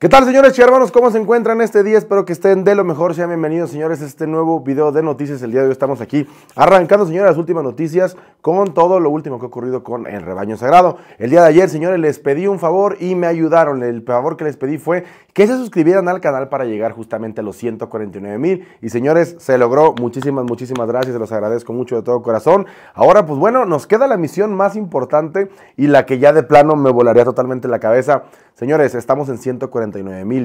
¿Qué tal señores y hermanos? ¿Cómo se encuentran este día? Espero que estén de lo mejor. Sean bienvenidos señores a este nuevo video de noticias. El día de hoy estamos aquí arrancando señores las últimas noticias con todo lo último que ha ocurrido con el rebaño sagrado. El día de ayer señores les pedí un favor y me ayudaron. El favor que les pedí fue que se suscribieran al canal para llegar justamente a los 149 mil. Y señores se logró. Muchísimas, muchísimas gracias. los agradezco mucho de todo corazón. Ahora pues bueno, nos queda la misión más importante y la que ya de plano me volaría totalmente la cabeza. Señores, estamos en 149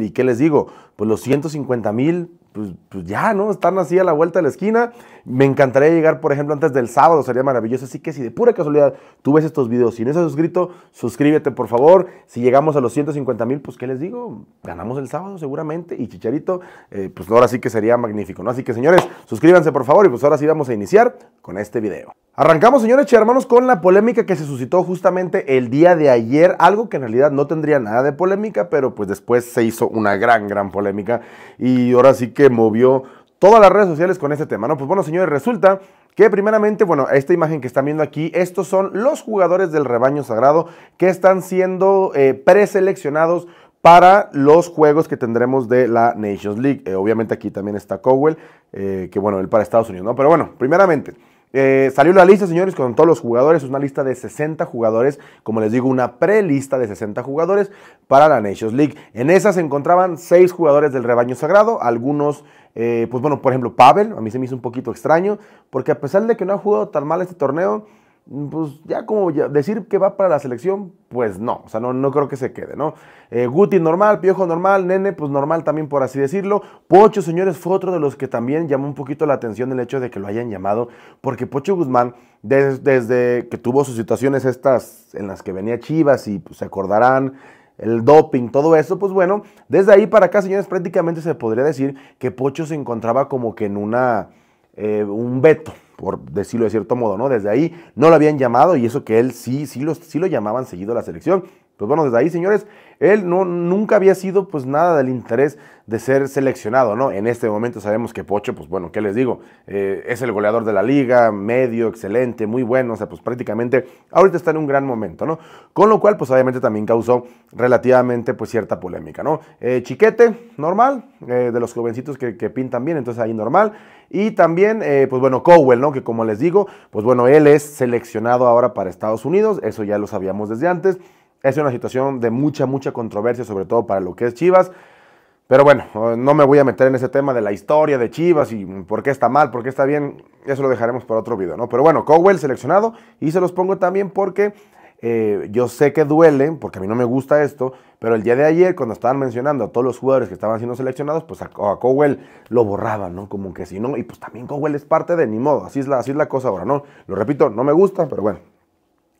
¿Y qué les digo? Pues los 150 mil, pues, pues, ya, ¿no? Están así a la vuelta de la esquina. Me encantaría llegar, por ejemplo, antes del sábado, sería maravilloso. Así que si de pura casualidad tú ves estos videos y no estás suscrito, suscríbete, por favor. Si llegamos a los 150 mil, pues qué les digo, ganamos el sábado seguramente. Y Chicharito, eh, pues ahora sí que sería magnífico, ¿no? Así que señores, suscríbanse, por favor. Y pues ahora sí vamos a iniciar con este video. Arrancamos, señores y hermanos, con la polémica que se suscitó justamente el día de ayer, algo que en realidad no tendría nada de polémica, pero pues después se hizo una gran, gran polémica y ahora sí que movió todas las redes sociales con este tema, ¿no? Pues bueno, señores, resulta que primeramente, bueno, esta imagen que están viendo aquí, estos son los jugadores del rebaño sagrado que están siendo eh, preseleccionados para los juegos que tendremos de la Nations League. Eh, obviamente aquí también está Cowell, eh, que bueno, él para Estados Unidos, ¿no? Pero bueno, primeramente... Eh, salió la lista, señores, con todos los jugadores. Es una lista de 60 jugadores. Como les digo, una prelista de 60 jugadores para la Nations League. En esa se encontraban 6 jugadores del rebaño sagrado. Algunos, eh, pues bueno, por ejemplo, Pavel. A mí se me hizo un poquito extraño. Porque a pesar de que no ha jugado tan mal este torneo, pues ya como decir que va para la selección, pues no, o sea, no, no creo que se quede, ¿no? Eh, Guti normal, Piojo normal, Nene pues normal también por así decirlo. Pocho, señores, fue otro de los que también llamó un poquito la atención el hecho de que lo hayan llamado, porque Pocho Guzmán, desde que tuvo sus situaciones estas en las que venía Chivas y pues, se acordarán, el doping, todo eso, pues bueno, desde ahí para acá, señores, prácticamente se podría decir que Pocho se encontraba como que en una, eh, un veto, por decirlo de cierto modo, ¿no? Desde ahí no lo habían llamado y eso que él sí, sí lo, sí lo llamaban seguido a la selección. Pues bueno, desde ahí, señores, él no, nunca había sido pues nada del interés de ser seleccionado, ¿no? En este momento sabemos que Pocho, pues bueno, ¿qué les digo? Eh, es el goleador de la liga, medio, excelente, muy bueno, o sea, pues prácticamente ahorita está en un gran momento, ¿no? Con lo cual, pues obviamente también causó relativamente pues cierta polémica, ¿no? Eh, chiquete, normal, eh, de los jovencitos que, que, pintan bien, entonces ahí normal. Y también, pues bueno, Cowell, ¿no? Que como les digo, pues bueno, él es seleccionado ahora para Estados Unidos, eso ya lo sabíamos desde antes. Es una situación de mucha, mucha controversia, sobre todo para lo que es Chivas. Pero bueno, no me voy a meter en ese tema de la historia de Chivas y por qué está mal, por qué está bien. Eso lo dejaremos para otro video, ¿no? Pero bueno, Cowell seleccionado y se los pongo también porque eh, yo sé que duele, porque a mí no me gusta esto, pero el día de ayer, cuando estaban mencionando a todos los jugadores que estaban siendo seleccionados, pues a, Cowell lo borraban, ¿no? Como que si no, y pues también Cowell es parte de ni modo, así es la, así es la cosa ahora, ¿no? Lo repito, no me gusta, pero bueno,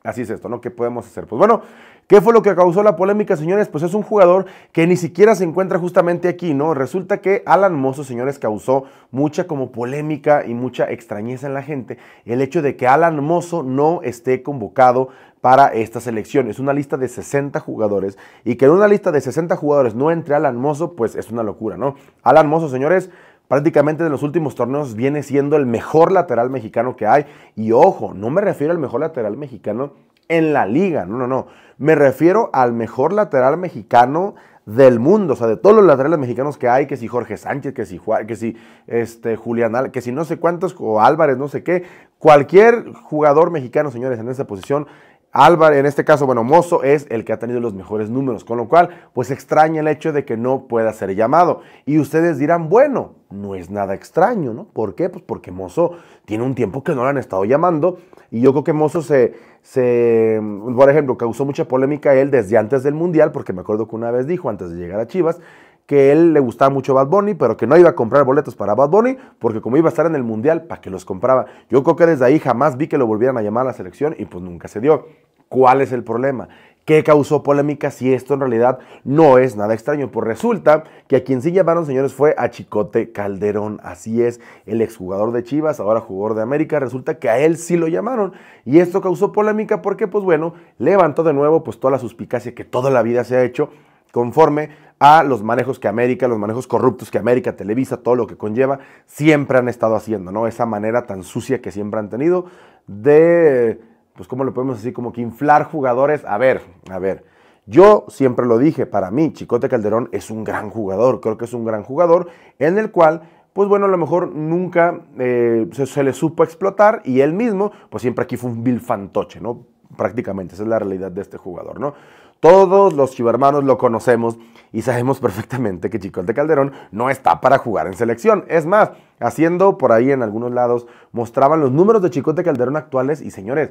Así es esto, ¿no? ¿Qué podemos hacer? Pues bueno, ¿qué fue lo que causó la polémica, señores? Pues es un jugador que ni siquiera se encuentra justamente aquí, ¿no? Resulta que Alan Mozo, señores, causó mucha como polémica y mucha extrañeza en la gente el hecho de que Alan Mozo no esté convocado para esta selección. Es una lista de 60 jugadores y que en una lista de 60 jugadores no entre Alan Mozo, pues es una locura, ¿no? Alan Mozo, señores, prácticamente de los últimos torneos viene siendo el mejor lateral mexicano que hay. Y ojo, no me refiero al mejor lateral mexicano en la liga, no, no, no. Me refiero al mejor lateral mexicano del mundo, o sea, de todos los laterales mexicanos que hay, que si Jorge Sánchez, que si, que si este, Julián, que si no sé cuántos, o Álvarez, no sé qué, cualquier jugador mexicano, señores, en esa posición Álvaro en este caso, bueno, Mozo es el que ha tenido los mejores números, con lo cual, pues extraña el hecho de que no pueda ser llamado. Y ustedes dirán, bueno, no es nada extraño, ¿no? ¿Por qué? Pues porque Mozo tiene un tiempo que no lo han estado llamando y yo creo que Mozo se, se, por ejemplo, causó mucha polémica él desde antes del Mundial, porque me acuerdo que una vez dijo, antes de llegar a Chivas, que él le gustaba mucho Bad Bunny, pero que no iba a comprar boletos para Bad Bunny, porque como iba a estar en el Mundial, ¿para que los compraba? Yo creo que desde ahí jamás vi que lo volvieran a llamar a la selección y pues nunca se dio. ¿Cuál es el problema? ¿Qué causó polémica si esto en realidad no es nada extraño? Pues resulta que a quien sí llamaron, señores, fue a Chicote Calderón. Así es, el exjugador de Chivas, ahora jugador de América, resulta que a él sí lo llamaron. Y esto causó polémica porque, pues bueno, levantó de nuevo pues toda la suspicacia que toda la vida se ha hecho conforme a los manejos que América, los manejos corruptos que América, Televisa, todo lo que conlleva, siempre han estado haciendo, ¿no? Esa manera tan sucia que siempre han tenido de pues ¿cómo lo podemos así como que inflar jugadores? A ver, a ver. Yo siempre lo dije, para mí Chicote Calderón es un gran jugador, creo que es un gran jugador en el cual pues bueno, a lo mejor nunca eh, se, se, le supo explotar y él mismo, pues siempre aquí fue un vil fantoche, ¿no? Prácticamente, esa es la realidad de este jugador, ¿no? Todos los chivermanos lo conocemos y sabemos perfectamente que Chicote Calderón no está para jugar en selección. Es más, haciendo por ahí en algunos lados, mostraban los números de Chicote Calderón actuales y señores,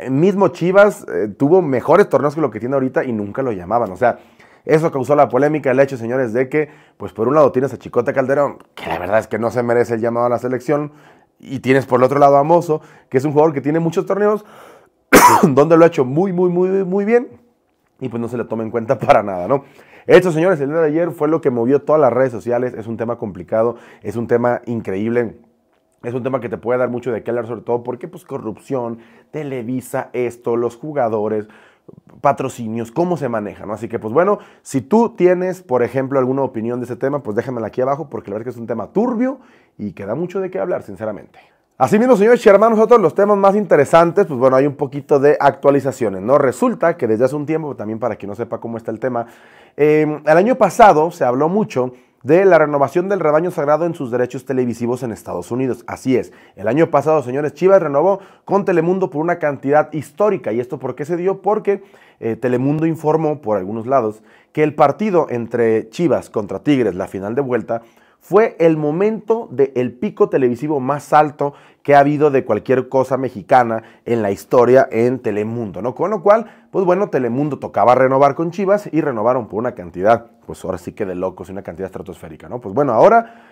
eh, mismo Chivas eh, tuvo mejores torneos que lo que tiene ahorita y nunca lo llamaban. O sea, eso causó la polémica, el hecho, señores, de que, pues por un lado tienes a Chicote Calderón, que la verdad es que no se merece el llamado a la selección, y tienes por el otro lado a Mozo, que es un jugador que tiene muchos torneos, donde lo ha hecho muy, muy, muy, muy bien, y pues no se le toma en cuenta para nada, ¿no? Esto, señores, el día de ayer fue lo que movió todas las redes sociales. Es un tema complicado, es un tema increíble. Es un tema que te puede dar mucho de qué hablar, sobre todo porque pues corrupción, Televisa, esto, los jugadores, patrocinios, cómo se maneja, ¿no? Así que, pues bueno, si tú tienes, por ejemplo, alguna opinión de ese tema, pues déjamela aquí abajo porque la verdad es que es un tema turbio y que da mucho de qué hablar, sinceramente. Asimismo, señores y hermanos, otros los temas más interesantes, pues bueno, hay un poquito de actualizaciones, ¿no? Resulta que desde hace un tiempo, pues, también para quien no sepa cómo está el tema, em, el año pasado se habló mucho de la renovación del rebaño sagrado en sus derechos televisivos en Estados Unidos. Así es, el año pasado, señores, Chivas renovó con Telemundo por una cantidad histórica. ¿Y esto por qué se dio? Porque eh, Telemundo informó, por algunos lados, que el partido entre Chivas contra Tigres, la final de vuelta, fue el momento del el pico televisivo más alto que ha habido de cualquier cosa mexicana en la historia en Telemundo, ¿no? Con lo cual, pues bueno, Telemundo tocaba renovar con Chivas y renovaron por una cantidad, pues ahora sí que de locos, una cantidad estratosférica, ¿no? Pues bueno, ahora...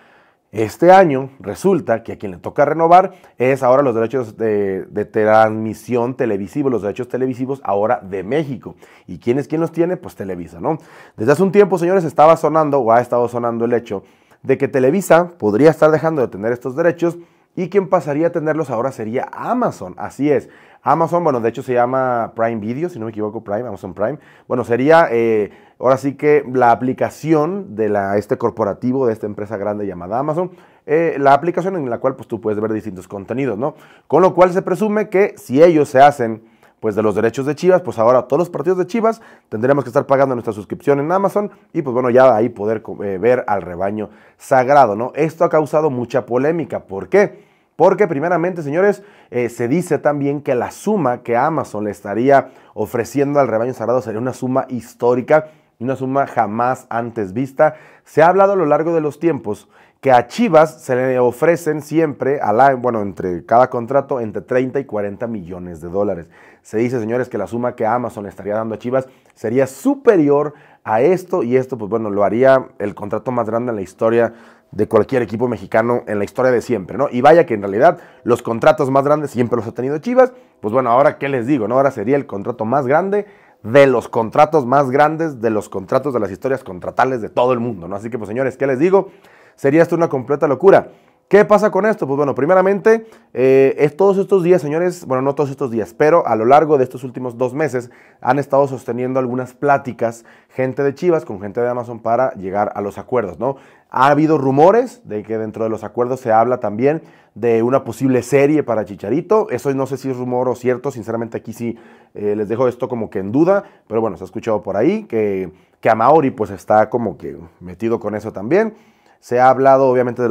Este año resulta que a quien le toca renovar es ahora los derechos de, de transmisión televisiva, los derechos televisivos ahora de México. ¿Y quién es quien los tiene? Pues Televisa, ¿no? Desde hace un tiempo, señores, estaba sonando o ha estado sonando el hecho de que Televisa podría estar dejando de tener estos derechos y quien pasaría a tenerlos ahora sería Amazon. Así es. Amazon, bueno, de hecho se llama Prime Video, si no me equivoco, Prime, Amazon Prime. Bueno, sería eh, ahora sí que la aplicación de la, este corporativo, de esta empresa grande llamada Amazon, eh, la aplicación en la cual pues, tú puedes ver distintos contenidos, ¿no? Con lo cual se presume que si ellos se hacen pues de los derechos de Chivas, pues ahora todos los partidos de Chivas tendríamos que estar pagando nuestra suscripción en Amazon y pues bueno, ya ahí poder eh, ver al rebaño sagrado, ¿no? Esto ha causado mucha polémica, ¿por qué? Porque primeramente, señores, eh, se dice también que la suma que Amazon le estaría ofreciendo al rebaño sagrado sería una suma histórica, una suma jamás antes vista. Se ha hablado a lo largo de los tiempos que a Chivas se le ofrecen siempre, bueno, entre cada contrato, entre 30 y 40 millones de dólares. Se dice, señores, que la suma que Amazon estaría dando a Chivas sería superior a esto y esto, pues bueno, lo haría el contrato más grande en la historia de cualquier equipo mexicano en la historia de siempre, ¿no? Y vaya que en realidad los contratos más grandes siempre los ha tenido Chivas, pues bueno, ahora qué les digo, ¿no? Ahora sería el contrato más grande de los contratos más grandes, de los contratos de las historias contratales de todo el mundo, ¿no? Así que pues señores, ¿qué les digo? sería esto una completa locura. ¿Qué pasa con esto? Pues bueno, primeramente, eh, es todos estos días, señores, bueno, no todos estos días, pero a lo largo de estos últimos dos meses han estado sosteniendo algunas pláticas gente de Chivas con gente de Amazon para llegar a los acuerdos, ¿no? Ha habido rumores de que dentro de los acuerdos se habla también de una posible serie para Chicharito. Eso no sé si es rumor o cierto, sinceramente aquí sí eh, les dejo esto como que en duda, pero bueno, se ha escuchado por ahí que, que Amaori pues está como que metido con eso también. Se ha hablado obviamente de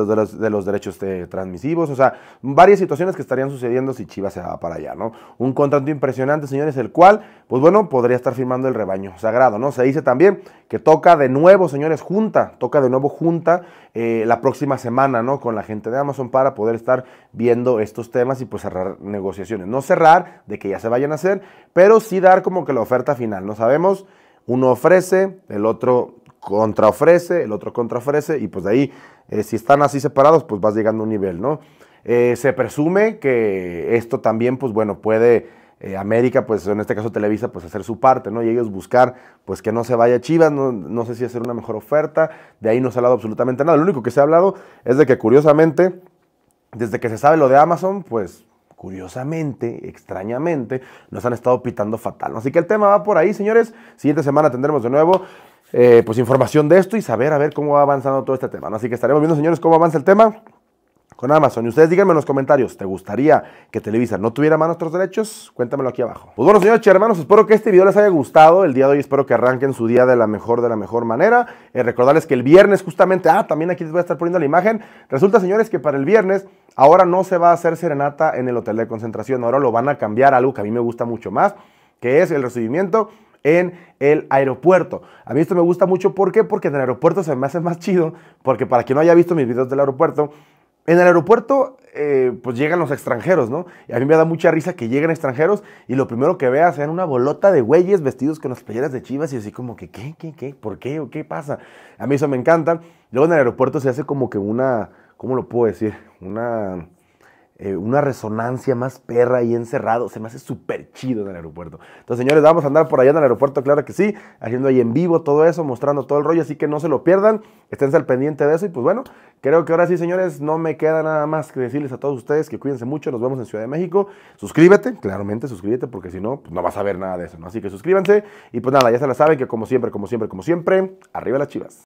los, derechos eh, transmisivos, o sea, varias situaciones que estarían sucediendo si Chivas se va para allá, ¿no? Un contrato impresionante, señores, el cual, pues bueno, podría estar firmando el rebaño sagrado, ¿no? Se dice también que toca de nuevo, señores, junta, toca de nuevo junta eh, la próxima semana, ¿no? Con la gente de Amazon para poder estar viendo estos temas y pues cerrar negociaciones. No cerrar de que ya se vayan a hacer, pero sí dar como que la oferta final, ¿no? Sabemos, uno ofrece, el otro contraofrece, el otro contraofrece, y pues de ahí, eh, si están así separados, pues vas llegando a un nivel, ¿no? Eh, se presume que esto también, pues bueno, puede eh, América, pues en este caso Televisa, pues hacer su parte, ¿no? Y ellos buscar, pues que no se vaya Chivas, no, no sé si hacer una mejor oferta, de ahí no se ha hablado absolutamente nada. Lo único que se ha hablado es de que curiosamente, desde que se sabe lo de Amazon, pues curiosamente, extrañamente, nos han estado pitando fatal. Así que el tema va por ahí, señores. Siguiente semana tendremos de nuevo eh, pues información de esto y saber a ver cómo va avanzando todo este tema. Así que estaremos viendo, señores, cómo avanza el tema con Amazon. Y ustedes díganme en los comentarios, ¿te gustaría que Televisa no tuviera más nuestros derechos? Cuéntamelo aquí abajo. Pues bueno, señores y hermanos, espero que este video les haya gustado. El día de hoy espero que arranquen su día de la mejor, de la mejor manera. Eh, recordarles que el viernes justamente, ah, también aquí les voy a estar poniendo la imagen. Resulta, señores, que para el viernes ahora no se va a hacer serenata en el hotel de concentración. Ahora lo van a cambiar a algo que a mí me gusta mucho más, que es el recibimiento en el aeropuerto. A mí esto me gusta mucho, ¿por qué? Porque en el aeropuerto se me hace más chido, porque para quien no haya visto mis videos del aeropuerto, en el aeropuerto eh, pues llegan los extranjeros, ¿no? Y a mí me da mucha risa que lleguen extranjeros y lo primero que veas sean una bolota de güeyes vestidos con las playeras de chivas y así como que, ¿qué, qué, qué? ¿Por qué? ¿O qué pasa? A mí eso me encanta. Luego en el aeropuerto se hace como que una, ¿cómo lo puedo decir? Una eh, una resonancia más perra y encerrado. Se me hace súper chido en el aeropuerto. Entonces, señores, vamos a andar por allá en el aeropuerto, claro que sí, haciendo ahí en vivo todo eso, mostrando todo el rollo, así que no se lo pierdan, esténse al pendiente de eso. Y pues bueno, creo que ahora sí, señores, no me queda nada más que decirles a todos ustedes que cuídense mucho, nos vemos en Ciudad de México. Suscríbete, claramente, suscríbete, porque si no, pues no vas a ver nada de eso, ¿no? Así que suscríbanse. Y pues nada, ya se la saben que como siempre, como siempre, como siempre, arriba las chivas.